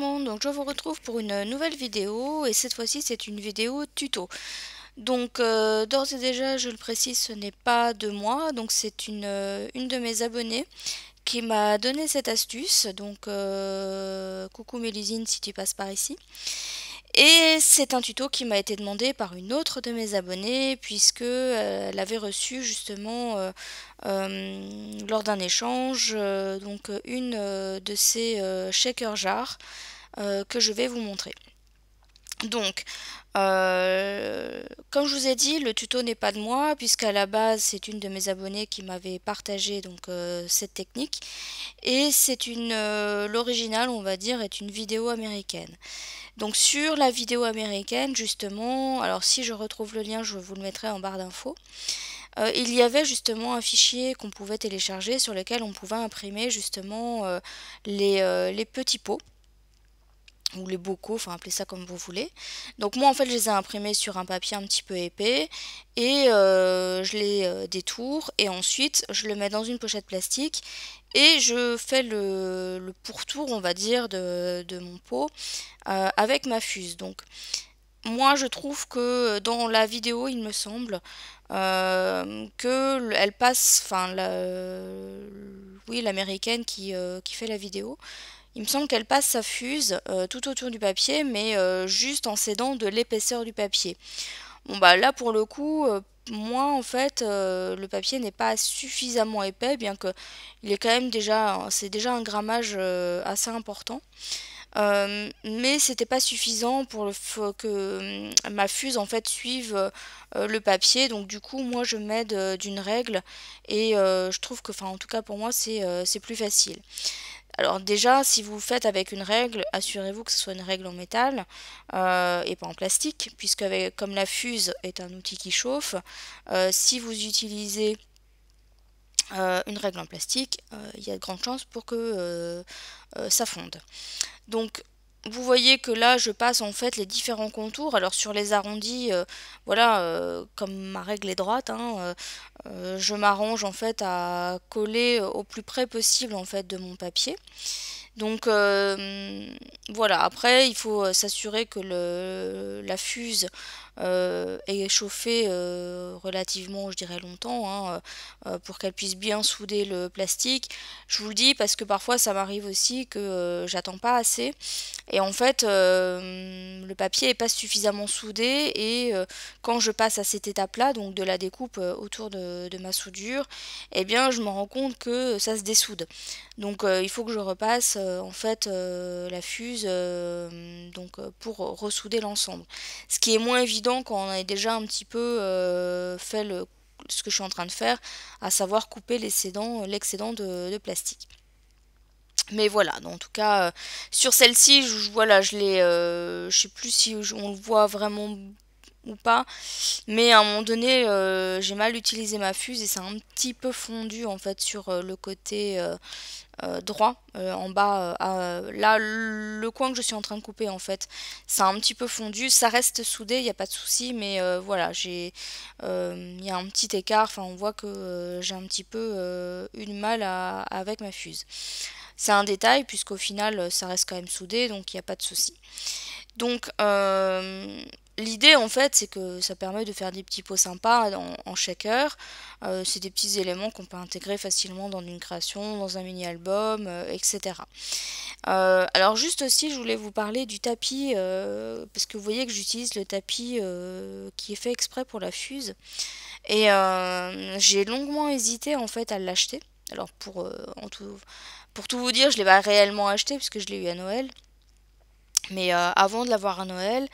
donc je vous retrouve pour une nouvelle vidéo et cette fois-ci c'est une vidéo tuto. Donc euh, d'ores et déjà je le précise ce n'est pas de moi, donc c'est une, euh, une, de mes abonnées qui m'a donné cette astuce, donc euh, coucou Mélusine si tu passes par ici. Et c'est un tuto qui m'a été demandé par une autre de mes abonnées, puisque euh, elle avait reçu justement euh, euh, lors d'un échange donc une de ces shaker jars que je vais vous montrer. Donc, euh, comme je vous ai dit, le tuto n'est pas de moi, puisqu'à la base, c'est une de mes abonnées qui m'avait partagé donc, euh, cette technique. Et c'est une euh, l'original, on va dire, est une vidéo américaine. Donc sur la vidéo américaine, justement, alors si je retrouve le lien, je vous le mettrai en barre d'infos. il y avait justement un fichier qu'on pouvait télécharger sur lequel on pouvait imprimer justement les petits pots ou les bocaux, enfin appelez ça comme vous voulez. Donc moi en fait je les ai imprimés sur un papier un petit peu épais et euh, je les euh, détourne et ensuite je le mets dans une pochette plastique et je fais le, le pourtour on va dire de, mon pot euh, avec ma fuse. Donc moi je trouve que dans la vidéo il me semble que elle passe, enfin la, oui l'américaine qui, qui fait la vidéo il me semble qu'elle passe sa fuse euh, tout autour du papier, mais euh, juste en s'aidant de l'épaisseur du papier. Bon bah là pour le coup, euh, moi en fait, le papier n'est pas suffisamment épais, bien que il est quand même déjà, c'est déjà un grammage assez important. Mais mais c'était pas suffisant pour le que ma fuse en fait suive le papier donc du coup moi je m'aide d'une règle et je trouve que enfin en tout cas pour moi c'est plus facile alors déjà, si vous faites avec une règle, assurez-vous que ce soit une règle en métal euh, et pas en plastique, puisque comme la fuse est un outil qui chauffe, euh, si vous utilisez euh, une règle en plastique, il y a de grandes chances pour que ça fonde. Donc vous voyez que là je passe en fait les différents contours alors sur les arrondis euh, voilà euh, comme ma règle est droite hein, euh, je m'arrange en fait à coller au plus près possible en fait de mon papier donc voilà après il faut s'assurer que le, la fuse euh, et chauffer euh, relativement, je dirais, longtemps hein, euh, pour qu'elle puisse bien souder le plastique. Je vous le dis parce que parfois ça m'arrive aussi que j'attends pas assez et en fait le papier n'est pas suffisamment soudé et quand je passe à cette étape-là, donc de la découpe autour de, ma soudure, et eh bien je me rends compte que ça se dessoude. Donc il faut que je repasse en fait la fuse donc pour ressouder l'ensemble. Ce qui est moins évident quand on a déjà un petit peu euh, fait ce que je suis en train de faire, à savoir couper euh, l'excédent de, plastique. Mais voilà, en tout cas, euh, sur celle-ci, je, voilà, je l'ai. je sais plus si on le voit vraiment ou pas. Mais à un moment donné, j'ai mal utilisé ma fuse et ça a un petit peu fondu en fait sur le côté euh, droit euh, en bas. Euh, à là, le coin que je suis en train de couper, en fait, ça a un petit peu fondu. Ça reste soudé, il n'y a pas de souci, mais voilà, j'ai, il y a un petit écart. Enfin, on voit que j'ai un petit peu une malle à, avec ma fuse. C'est un détail puisqu'au final, ça reste quand même soudé, donc il n'y a pas de souci. Donc, L'idée en fait c'est que ça permet de faire des petits pots sympas en, en shaker. Euh, c'est des petits éléments qu'on peut intégrer facilement dans une création, dans un mini-album, euh, etc. Euh, alors juste aussi je voulais vous parler du tapis, parce que vous voyez que j'utilise le tapis qui est fait exprès pour la fuse. Et j'ai longuement hésité en fait à l'acheter. Alors pour, tout, pour tout vous dire, je ne l'ai pas réellement acheté puisque je l'ai eu à Noël. Mais euh, avant de l'avoir à Noël,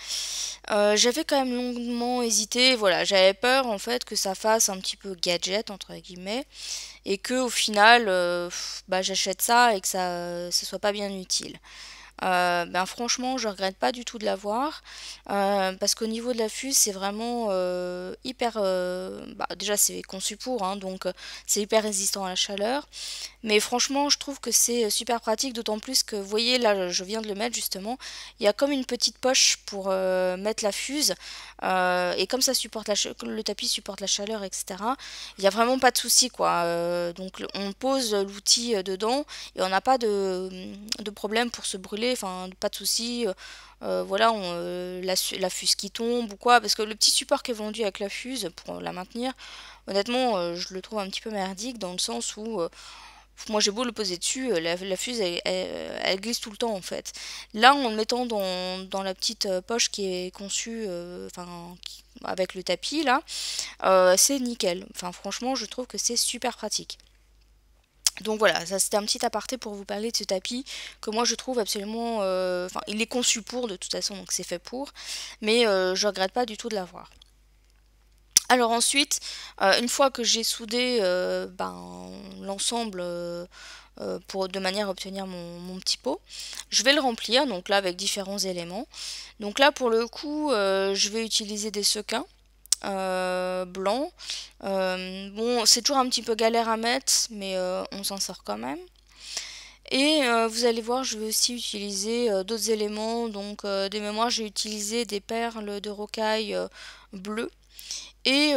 euh, j'avais quand même longuement hésité. Voilà, j'avais peur en fait que ça fasse un petit peu gadget entre guillemets et que au final, euh, bah, j'achète ça et que ça, ne soit pas bien utile. Euh, ben franchement je regrette pas du tout de l'avoir euh, parce qu'au niveau de la fuse c'est vraiment euh, hyper bah, déjà c'est conçu pour hein, donc c'est hyper résistant à la chaleur mais franchement je trouve que c'est super pratique d'autant plus que vous voyez là je viens de le mettre justement il y a comme une petite poche pour mettre la fuse et comme ça supporte la le tapis supporte la chaleur etc il n'y a vraiment pas de souci quoi donc on pose l'outil dedans et on n'a pas de problème pour se brûler enfin pas de souci. Euh, euh, voilà, euh, la, fuse qui tombe ou quoi, parce que le petit support qui est vendu avec la fuse pour la maintenir, honnêtement, je le trouve un petit peu merdique dans le sens où moi j'ai beau le poser dessus, la, fuse elle, glisse tout le temps en fait. Là, en le mettant dans, dans la petite poche qui est conçue, avec le tapis là, c'est nickel. Enfin, franchement, je trouve que c'est super pratique. Donc voilà, ça c'était un petit aparté pour vous parler de ce tapis que moi je trouve absolument. Euh, enfin, il est conçu pour de toute façon, donc c'est fait pour. Mais je euh, je regrette pas du tout de l'avoir. Alors ensuite, euh, une fois que j'ai soudé ben, l'ensemble pour de manière à obtenir mon, mon, petit pot, je vais le remplir. Donc là avec différents éléments. Donc là pour le coup, je vais utiliser des sequins. Euh, blanc. Euh, bon, c'est toujours un petit peu galère à mettre, mais euh, on s'en sort quand même. Et vous allez voir, je vais aussi utiliser d'autres éléments. Donc, des mémoires, j'ai utilisé des perles de rocaille bleues et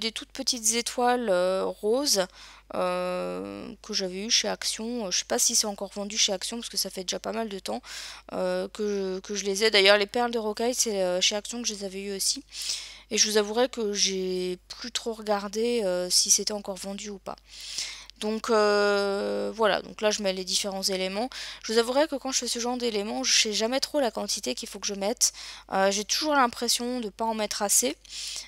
des toutes petites étoiles roses. que j'avais eu chez Action. Je sais pas si c'est encore vendu chez Action parce que ça fait déjà pas mal de temps que, je, que, je, les ai. D'ailleurs, les perles de rocaille, c'est chez Action que je les avais eu aussi. Et je vous avouerai que j'ai plus trop regardé euh, si c'était encore vendu ou pas. Donc euh, voilà, donc là je mets les différents éléments. Je vous avouerai que quand je fais ce genre d'éléments, je ne sais jamais trop la quantité qu'il faut que je mette. Euh, j'ai toujours l'impression de ne pas en mettre assez.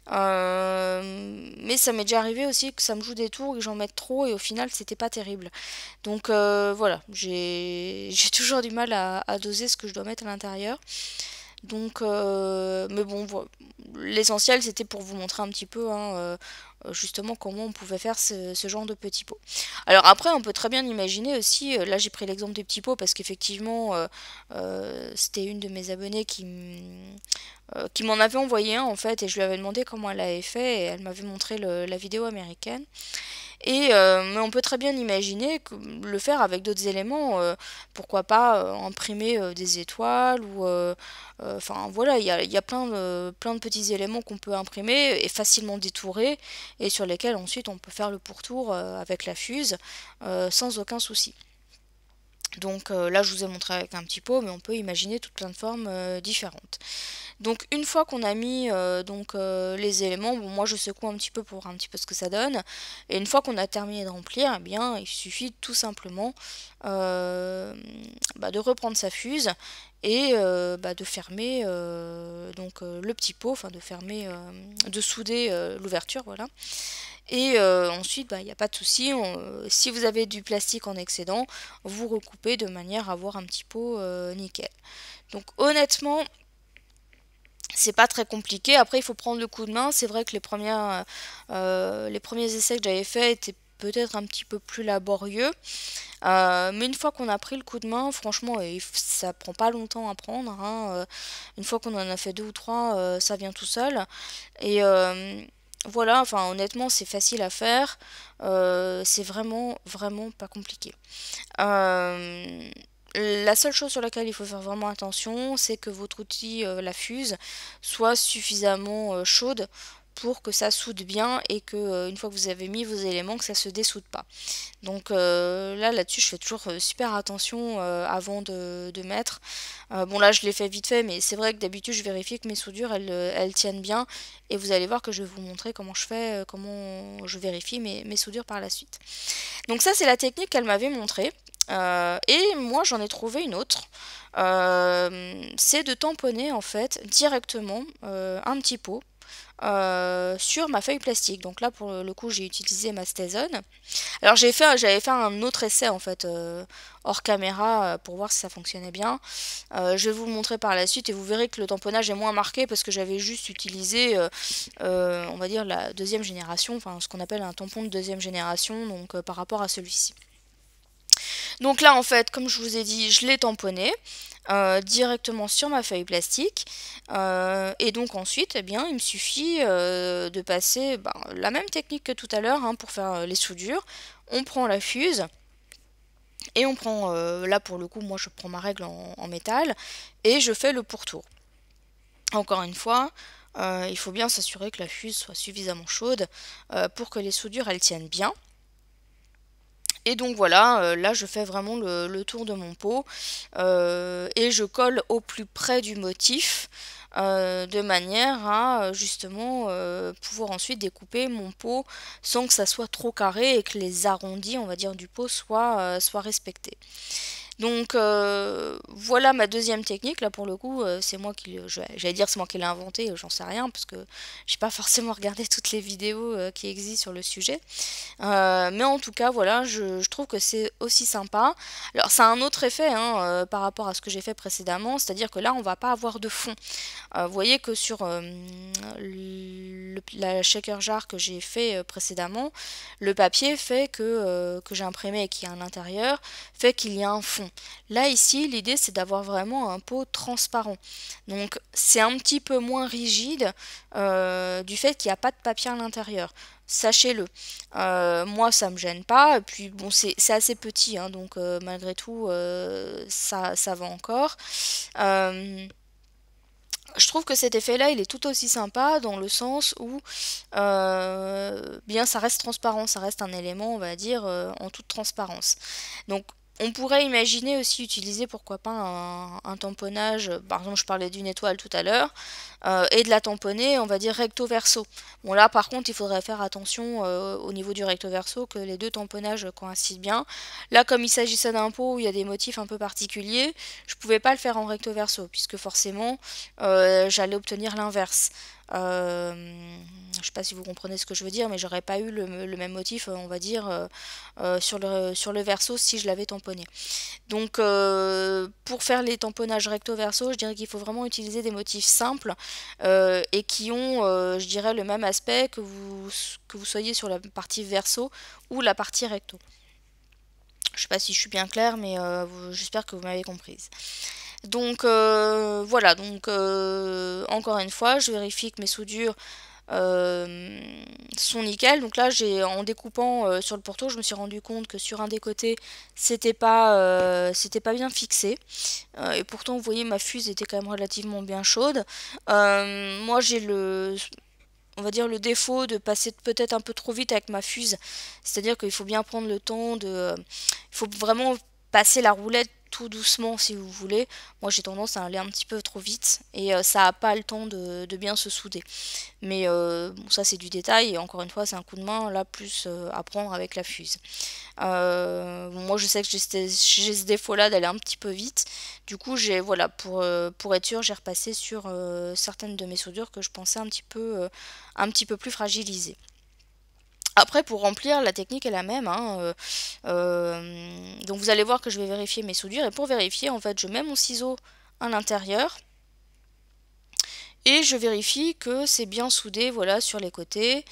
mais ça m'est déjà arrivé aussi que ça me joue des tours et que j'en mette trop et au final c'était pas terrible. Donc voilà, j'ai toujours du mal à, doser ce que je dois mettre à l'intérieur. Donc, euh, mais bon, l'essentiel c'était pour vous montrer un petit peu hein, euh, euh, justement comment on pouvait faire ce, genre de petits pots. Alors après, on peut très bien imaginer aussi, euh, là j'ai pris l'exemple des petits pots parce qu'effectivement, euh, c'était une de mes abonnées qui, qui m'en avait envoyé un en fait, et je lui avais demandé comment elle avait fait, et elle m'avait montré la vidéo américaine. Et mais on peut très bien imaginer le faire avec d'autres éléments, pourquoi pas imprimer des étoiles ou enfin voilà, il y a, plein de, plein de petits éléments qu'on peut imprimer et facilement détourer et sur lesquels ensuite on peut faire le pourtour euh, avec la fuse euh, sans aucun souci. Donc euh, là je vous ai montré avec un petit pot, mais on peut imaginer toutes plein de formes différentes. Donc une fois qu'on a mis euh, donc, euh, les éléments, moi je secoue un petit peu pour voir un petit peu ce que ça donne. Et une fois qu'on a terminé de remplir, eh bien il suffit tout simplement euh, bah, de reprendre sa fuse et bah, de fermer donc, le petit pot, enfin de fermer, de souder l'ouverture, voilà. Et ensuite, bah, il n'y a pas de souci, si vous avez du plastique en excédent, vous recoupez de manière à avoir un petit pot nickel. Donc honnêtement, c'est pas très compliqué. Après, il faut prendre le coup de main. C'est vrai que les, euh, euh, les premiers essais que j'avais faits étaient peut-être un petit peu plus laborieux. Euh, mais une fois qu'on a pris le coup de main, franchement, ça prend pas longtemps à prendre. Hein, une fois qu'on en a fait deux ou trois, ça vient tout seul. Et voilà, enfin honnêtement, c'est facile à faire. c'est vraiment, vraiment pas compliqué. La seule chose sur laquelle il faut faire vraiment attention, c'est que votre outil, euh, la fuse, soit suffisamment euh, chaude pour que ça soude bien et que euh, une fois que vous avez mis vos éléments que ça se dessoude pas donc là là dessus je fais toujours super attention avant de, mettre bon là je l'ai fait vite fait mais c'est vrai que d'habitude je vérifie que mes soudures elles, tiennent bien et vous allez voir que je vais vous montrer comment je fais comment je vérifie mes soudures par la suite donc ça c'est la technique qu'elle m'avait montrée euh, et moi, j'en ai trouvé une autre. Euh, c'est de tamponner en fait directement euh, un petit pot sur ma feuille plastique. Donc là, pour le coup, j'ai utilisé ma Stazone, Alors j'ai fait, j'avais fait un autre essai en fait hors caméra pour voir si ça fonctionnait bien. je vais vous le montrer par la suite et vous verrez que le tamponnage est moins marqué parce que j'avais juste utilisé, on va dire la deuxième génération, enfin ce qu'on appelle un tampon de deuxième génération, donc par rapport à celui-ci. Donc là, en fait, comme je vous ai dit, je l'ai tamponné euh, directement sur ma feuille plastique. Euh, et donc ensuite, eh bien, il me suffit euh, de passer ben, la même technique que tout à l'heure hein, pour faire les soudures. On prend la fuse. Et on prend, là pour le coup, moi je prends ma règle en, métal et je fais le pourtour. Encore une fois, il faut bien s'assurer que la fuse soit suffisamment chaude pour que les soudures elles tiennent bien. Et donc voilà, euh, là je fais vraiment le, tour de mon pot euh, et je colle au plus près du motif. Euh, de manière à justement pouvoir ensuite découper mon pot sans que ça soit trop carré et que les arrondis on va dire du pot soient respectés. Donc euh, voilà ma deuxième technique. Là pour le coup, euh, c'est moi qui j'allais dire c'est moi qui l'ai inventé, euh, j'en sais rien parce que j'ai pas forcément regardé toutes les vidéos qui existent sur le sujet. mais en tout cas, voilà, je, trouve que c'est aussi sympa. Alors ça a un autre effet hein, par rapport à ce que j'ai fait précédemment, c'est-à-dire que là on va pas avoir de fond. vous voyez que sur la shaker jar que j'ai fait précédemment, le papier fait que que j'ai imprimé et qui a un intérieur, fait qu'il y a un fond. Là, ici, l'idée, c'est d'avoir vraiment un pot transparent. Donc, c'est un petit peu moins rigide euh, du fait qu'il n'y a pas de papier à l'intérieur. Sachez-le. Euh, moi, ça me gêne pas. Et puis, bon, c'est assez petit, hein, donc euh, malgré tout, ça, va encore je trouve que cet effet-là, il est tout aussi sympa dans le sens où bien ça reste transparent, ça reste un élément, on va dire, en toute transparence. Donc on pourrait imaginer aussi utiliser, pourquoi pas, un, tamponnage, euh, par exemple je parlais d'une étoile tout à l'heure, euh, et de la tamponner, on va dire recto verso. Bon là par contre il faudrait faire attention euh, au niveau du recto verso que les deux tamponnages coïncident bien. Là comme il s'agissait d'un pot où il y a des motifs un peu particuliers, je pouvais pas le faire en recto verso, puisque forcément j'allais obtenir l'inverse. Euh, je ne sais pas si vous comprenez ce que je veux dire, mais j'aurais pas eu le, même motif, euh, on va dire, euh, sur, le, verso si je l'avais tamponné. Donc pour faire les tamponnages recto-verso, je dirais qu'il faut vraiment utiliser des motifs simples et qui ont, je dirais, le même aspect que vous, que vous soyez sur la partie verso ou la partie recto. Je ne sais pas si je suis bien claire, mais j'espère que vous m'avez comprise. Donc euh, voilà, donc euh, encore une fois, je vérifie que mes soudures euh, sont nickel. Donc là, j'ai en découpant sur le porto, je me suis rendu compte que sur un des côtés, c'était pas, c'était pas bien fixé. et pourtant, vous voyez, ma fuse était quand même relativement bien chaude. moi, j'ai le on va dire le défaut de passer peut-être un peu trop vite avec ma fuse, c'est-à-dire qu'il faut bien prendre le temps de, il faut vraiment passer la roulette tout doucement si vous voulez. Moi j'ai tendance à aller un petit peu trop vite et euh, ça n'a pas le temps de, bien se souder. Mais euh, bon, ça c'est du détail et encore une fois c'est un coup de main là plus euh, à prendre avec la fuse. moi je sais que j'ai ce défaut là d'aller un petit peu vite. Du coup j'ai voilà pour, pour être sûr j'ai repassé sur certaines de mes soudures que je pensais un petit peu, un petit peu plus fragilisées. Après, pour remplir, la technique est la même. Hein, euh, euh, donc vous allez voir que je vais vérifier mes soudures. Et pour vérifier, en fait, je mets mon ciseau à l'intérieur et je vérifie que c'est bien soudé voilà, sur les côtés.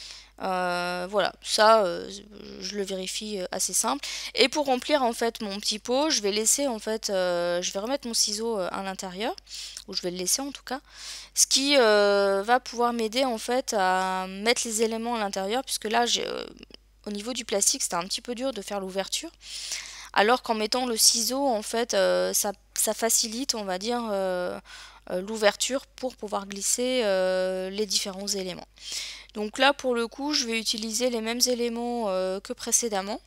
Euh, voilà, ça euh, je le vérifie euh, assez simple. Et pour remplir en fait mon petit pot, je vais laisser en fait, je vais remettre mon ciseau à l'intérieur, ou je vais le laisser en tout cas, ce qui va pouvoir m'aider en fait à mettre les éléments à l'intérieur, puisque là au niveau du plastique c'était un petit peu dur de faire l'ouverture. Alors qu'en mettant le ciseau, en fait, ça, facilite, on va dire, euh, l'ouverture pour pouvoir glisser euh, les différents éléments. Donc là pour le coup je vais utiliser les mêmes éléments euh, que précédemment.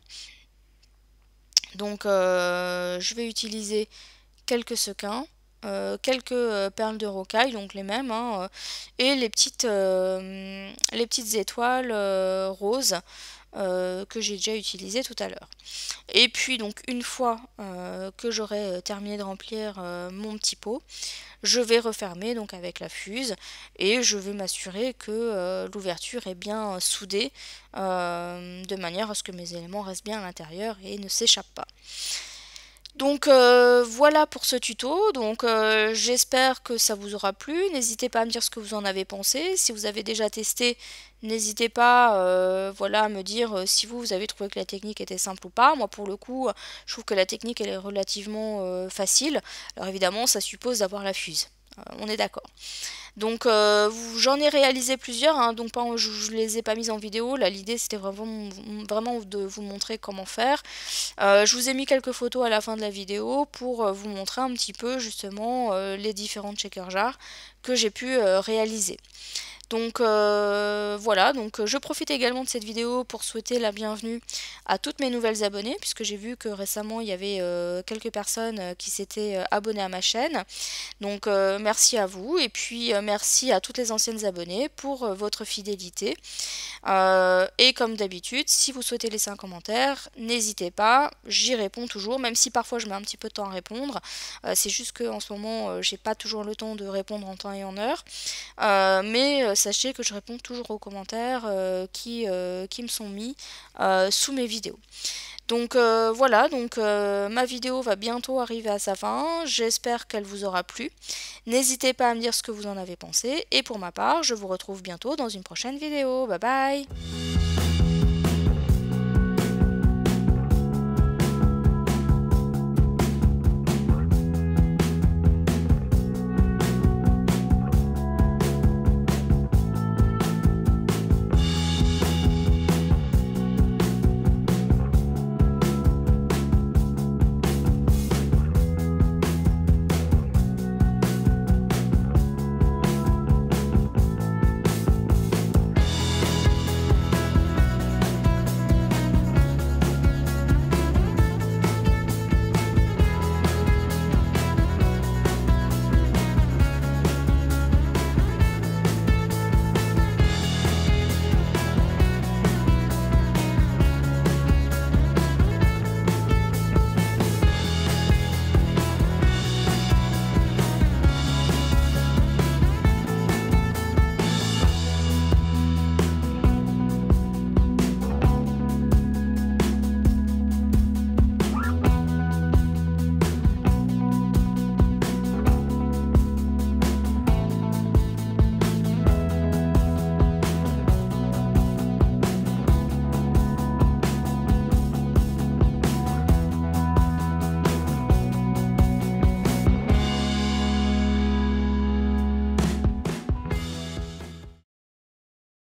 Donc je vais utiliser quelques sequins, quelques perles de rocaille, donc les mêmes, hein, et les petites, les petites étoiles roses euh, que j'ai déjà utilisé tout à l'heure. Et puis donc une fois euh, que j'aurai euh, terminé de remplir mon petit pot, je vais refermer donc avec la fuse et je vais m'assurer que l'ouverture est bien soudée de manière à ce que mes éléments restent bien à l'intérieur et ne s'échappent pas. Donc euh, voilà pour ce tuto, donc euh, j'espère que ça vous aura plu, n'hésitez pas à me dire ce que vous en avez pensé, si vous avez déjà testé, n'hésitez pas euh, voilà, à me dire si vous, vous avez trouvé que la technique était simple ou pas, moi pour le coup je trouve que la technique elle est relativement facile, alors évidemment ça suppose d'avoir la fuse. Euh, on est d'accord. Donc euh, j'en ai réalisé plusieurs, hein, donc pas, je, ne les ai pas mises en vidéo. Là l'idée c'était vraiment, vraiment, de vous montrer comment faire. Euh, je vous ai mis quelques photos à la fin de la vidéo pour vous montrer un petit peu justement les différentes shaker jars que j'ai pu réaliser. Donc euh, voilà, donc euh, je profite également de cette vidéo pour souhaiter la bienvenue à toutes mes nouvelles abonnées, puisque j'ai vu que récemment il y avait euh, quelques personnes qui s'étaient abonnées à ma chaîne. Donc merci à vous, et puis merci à toutes les anciennes abonnées pour votre fidélité. et comme d'habitude, si vous souhaitez laisser un commentaire, n'hésitez pas, j'y réponds toujours, même si parfois je mets un petit peu de temps à répondre. C'est juste qu'en ce moment, j'ai pas toujours le temps de répondre en temps et en heure. mais sachez que je réponds toujours aux commentaires euh, euh, qui, me sont mis euh, sous mes vidéos. Donc voilà, donc ma vidéo va bientôt arriver à sa fin. J'espère qu'elle vous aura plu. N'hésitez pas à me dire ce que vous en avez pensé. Et pour ma part, je vous retrouve bientôt dans une prochaine vidéo. Bye bye